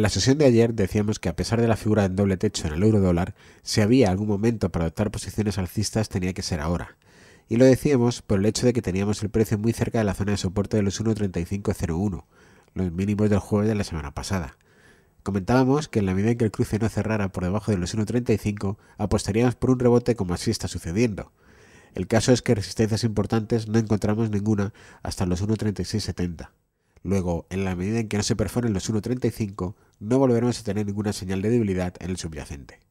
En la sesión de ayer decíamos que a pesar de la figura en doble techo en el euro dólar, si había algún momento para adoptar posiciones alcistas tenía que ser ahora. Y lo decíamos por el hecho de que teníamos el precio muy cerca de la zona de soporte de los 1.3501, los mínimos del jueves de la semana pasada. Comentábamos que en la medida en que el cruce no cerrara por debajo de los 1.35, apostaríamos por un rebote como así está sucediendo. El caso es que resistencias importantes no encontramos ninguna hasta los 1.3670. Luego, en la medida en que no se perforen los 1.35, no volveremos a tener ninguna señal de debilidad en el subyacente.